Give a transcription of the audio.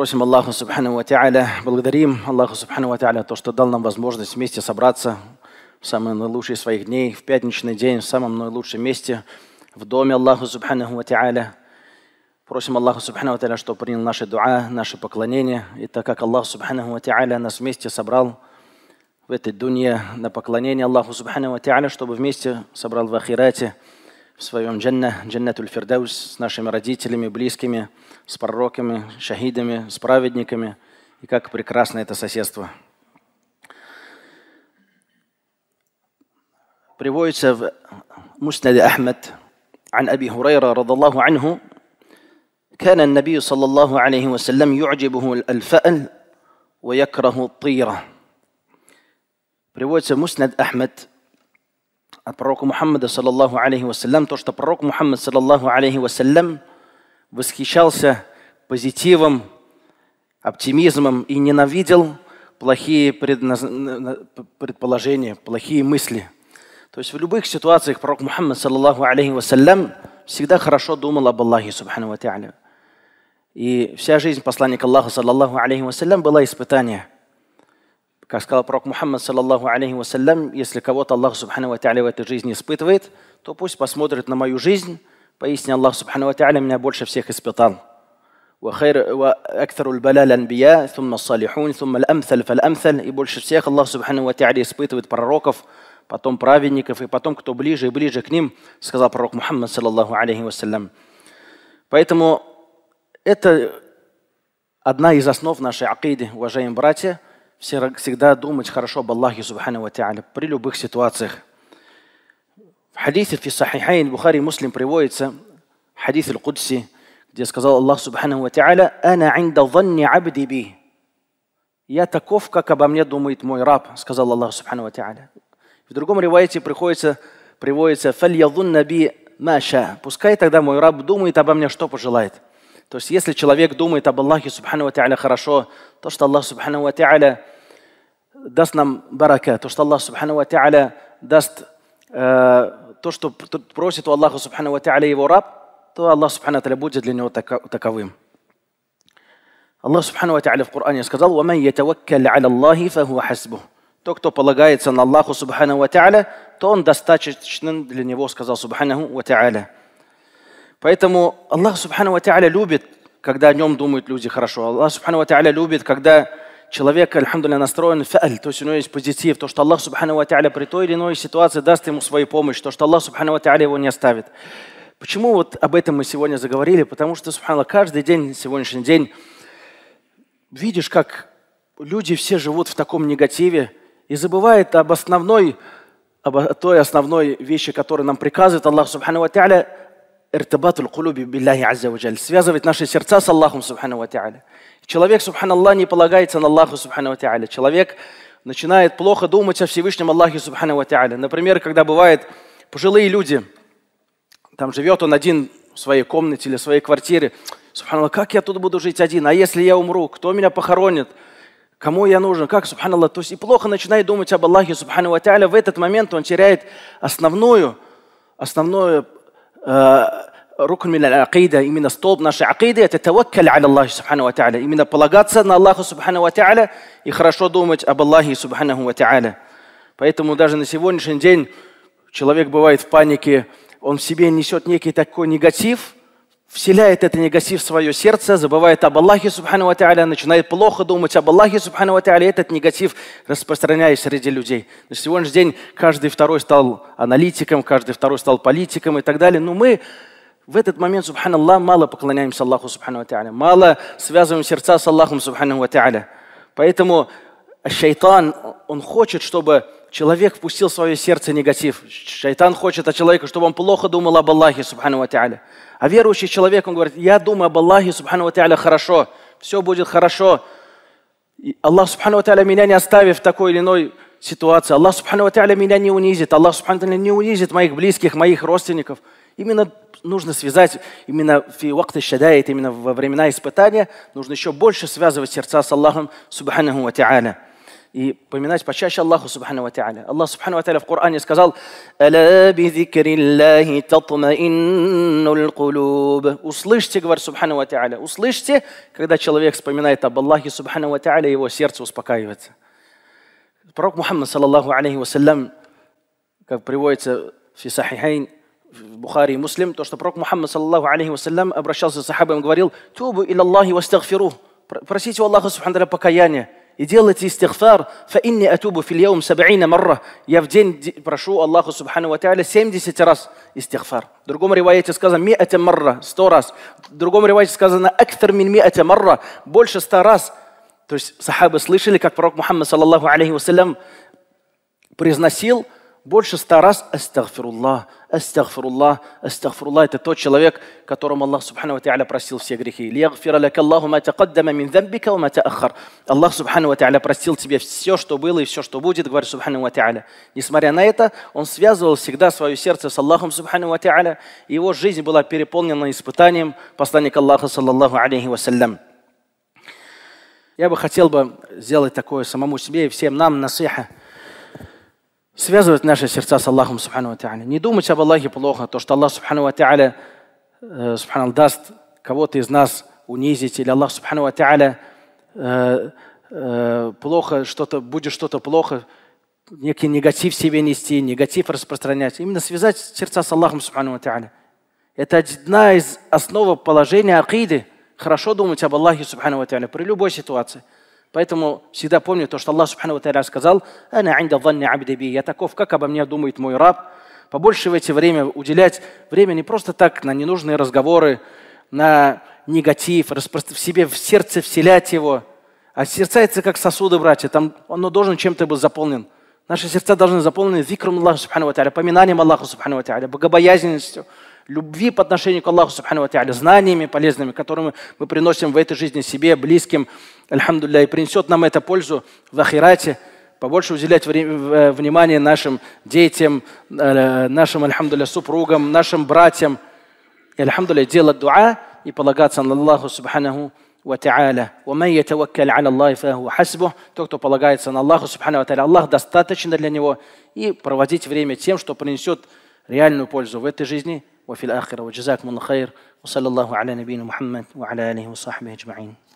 Просим Аллаха Субхану Ва Тааля, благодарим Аллаха Субхану Ва Тааля то, что дал нам возможность вместе собраться в самые наилучшие своих дней, в пятничный день, в самом наилучшем месте, в доме Аллаха Субхану Ва Тааля. Просим Аллаха Субхану Ва Тааля, что принял наши дуа, наши поклонения. И так как Аллах Субхану Ва Тааля нас вместе собрал в этой дунье на поклонение Аллаху Субхану Ва Тааля, чтобы вместе собрал в ахирате – в своем джанна, джаннатуль фирдаус с нашими родителями, близкими, с пророками, шахидами, с праведниками. И как прекрасно это соседство. Приводится в Муснаде Ахмед عن أبي هريرة رضي الله عنه كان النبي صلى الله عليه وسلم يعجبه الفأل ويكره الطيرة Приводится Муснад Ахмед от пророка Мухаммада, саллаллаху алейхи вассалям, то, что пророк Мухаммад, саллаллаху алейхи вассалям, восхищался позитивом, оптимизмом и ненавидел плохие предназ... предположения, плохие мысли. То есть в любых ситуациях пророк Мухаммад, саллаллаху алейхи вассалям, всегда хорошо думал об Аллахе, субхану ва И вся жизнь посланника Аллаха, саллаллаху алейхи вассалям, была испытанием. Как сказал пророк Мухаммад, саллаллаху алейхи вассалям, если кого-то Аллах субхану в этой жизни испытывает, то пусть посмотрит на мою жизнь. Поистине Аллах субхану ва меня больше всех испытал. وخير и больше всех Аллах субхану ва испытывает пророков, потом праведников и потом кто ближе и ближе к ним, сказал пророк Мухаммад саллаллаху алейхи вассалям. Поэтому это одна из основ нашей акиды, уважаемые братья – всегда думать хорошо об Аллахе Субхану при любых ситуациях. В хадисе в Сахихайн Бухари Муслим приводится хадис Аль-Кудси, где сказал Аллах Субхану «Ана инда занни абди би». «Я таков, как обо мне думает мой раб», сказал Аллах Субхану В другом ревайте приходится, приводится «Фальядунна би маша». Пускай тогда мой раб думает обо мне, что пожелает. То есть, если человек думает об Аллахе Субхану хорошо, то, что Аллах Субхану даст нам баракат, то, что Аллах Субхану Ва Тааля даст э, то, что просит у Аллаха Субхану Ва Тааля его раб, то Аллах Субхану Ва Тааля будет для него таковым. Аллах Субхану Ва Тааля в Коране сказал, «Ваман ятаваккал аля Аллахи фахуа хасбух». То, кто полагается на Аллаху Субхану Ва Тааля, то он достаточен для него, сказал Субхану Ва Тааля. Поэтому Аллах Субхану Ва Тааля любит, когда о нем думают люди хорошо. Аллах Субхану Ва Тааля любит, когда человек, альхамдуля, настроен фа'аль, то есть у него есть позитив, то, что Аллах, субхану ва та'аля, при той или иной ситуации даст ему свою помощь, то, что Аллах, субхану ва его не оставит. Почему вот об этом мы сегодня заговорили? Потому что, субхану каждый день, сегодняшний день, видишь, как люди все живут в таком негативе и забывают об основной, об той основной вещи, которую нам приказывает Аллах, субхану ва иртабатул кулуби билляхи азза ваджаль, связывает наши сердца с Аллахом Субхану ва Тааля. Человек, Субханаллах, не полагается на Аллаху Субхану ва Тааля. Человек начинает плохо думать о Всевышнем Аллахе Субхану ва Тааля. Например, когда бывает пожилые люди, там живет он один в своей комнате или в своей квартире, Субханаллах, как я тут буду жить один? А если я умру, кто меня похоронит? Кому я нужен? Как, Субханаллах? То есть и плохо начинает думать об Аллахе Субхану ва Тааля. В этот момент он теряет основную основное Э, рукн мин аль-акида, именно столб нашей акиды, это таваккаль аля Аллахи субхану ва та'аля. Именно полагаться на Аллаха субхану ва та'аля и хорошо думать об Аллахе субхану ва та'аля. Поэтому даже на сегодняшний день человек бывает в панике, он в себе несет некий такой негатив – вселяет это негатив в свое сердце, забывает об Аллахе, субхану ва начинает плохо думать об Аллахе, субхану ва этот негатив распространяется среди людей. На сегодняшний день каждый второй стал аналитиком, каждый второй стал политиком и так далее. Но мы в этот момент, субханаллах, мало поклоняемся Аллаху, субхану ва мало связываем сердца с Аллахом, субхану ва Поэтому шайтан, он хочет, чтобы человек впустил в свое сердце негатив. Шайтан хочет от человека, чтобы он плохо думал об Аллахе, субхану ва А верующий человек, он говорит, я думаю об Аллахе, субхану ва хорошо, все будет хорошо. И Аллах, субхану ва меня не оставит в такой или иной ситуации. Аллах, субхану ва меня не унизит. Аллах, субхану ва не унизит моих близких, моих родственников. Именно нужно связать, именно в вакты шадает, именно во времена испытания, нужно еще больше связывать сердца с Аллахом, субхану ва и поминать почаще Аллаху Субхану Ва Аллах Субхану Ва в Коране сказал «Аля би зикриллахи татмаиннул кулуб». Услышьте, говорит Субхану Ва услышьте, когда человек вспоминает об Аллахе Субхану Ва его сердце успокаивается. Пророк Мухаммад, саллаллаху алейхи вассалям, как приводится в Исахихайн, в Бухаре и Муслим, то, что пророк Мухаммад, саллаллаху алейхи вассалям, обращался с сахабами и говорил «Тубу иллаллахи вастагфиру». Просите у Аллаха, субхану покаяния. и делайте истихфар, фа инни атубу фил сабаина марра. Я в день прошу Аллаху Субхану Ва Тааля 70 раз истихфар. В другом риваете сказано ми миата марра, 100 раз. В другом риваете сказано актер мин ми миата марра, больше 100 раз. То есть сахабы слышали, как пророк Мухаммад, саллаллаху алейхи вассалям, произносил – больше ста раз «Астагфируллах», «Астагфируллах», «Астагфируллах» – это тот человек, которому Аллах Субхану Ва Та'аля простил все грехи. «Лиягфира лака Аллаху ма тaqaddama мин замбика ма таахар». Аллах Субхану Ва Та'аля простил тебе все, что было и все, что будет, говорит Субхану Ва Та'аля. Несмотря на это, он связывал всегда свое сердце с Аллахом Субхану Ва Та'аля, и его жизнь была переполнена испытанием посланника Аллаха, саллаллаху алейхи вассалям. Я бы хотел бы сделать такое самому себе и всем нам насиха – связывать наши сердца с Аллахом Субхану Тааля. Не думать об Аллахе плохо, то, что Аллах Субхану Тааля э, субхану, даст кого-то из нас унизить, или Аллах Субхану Тааля э, э, плохо что-то, будет что-то плохо, некий негатив себе нести, негатив распространять. Именно связать сердца с Аллахом Субхану Тааля. Это одна из основ положения акиды. Хорошо думать об Аллахе Субхану Тааля при любой ситуации – Поэтому всегда помню то, что Аллах Субхану Тайра сказал, «Ана инда ванни абдиби». Я таков, как обо мне думает мой раб. Побольше в эти время уделять время не просто так на ненужные разговоры, на негатив, в себе в сердце вселять его. А сердца это как сосуды, братья, там оно должно чем-то быть заполнен. Наши сердца должны заполнены викром Аллаха Субхану Тайра, поминанием Аллаха Субхану Тайра, богобоязненностью – любви по отношению к Аллаху Субхану Ва знаниями полезными, которыми мы приносим в этой жизни себе, близким, альхамдулля, и принесет нам это пользу в ахирате, побольше уделять э, внимание нашим детям, э, нашим, альхамдулля, супругам, нашим братьям, и, альхамдулля, делать дуа и полагаться на Аллаху Субхану وتعالى ومن يتوكل على الله فهو حسبه тот кто полагается на Аллаха субхану ва Аллах достаточно для него и проводить время тем что принесет реальную пользу в этой жизни وفي الآخرة وجزاكم الله خير وصلى الله على نبينا محمد وعلى آله وصحبه أجمعين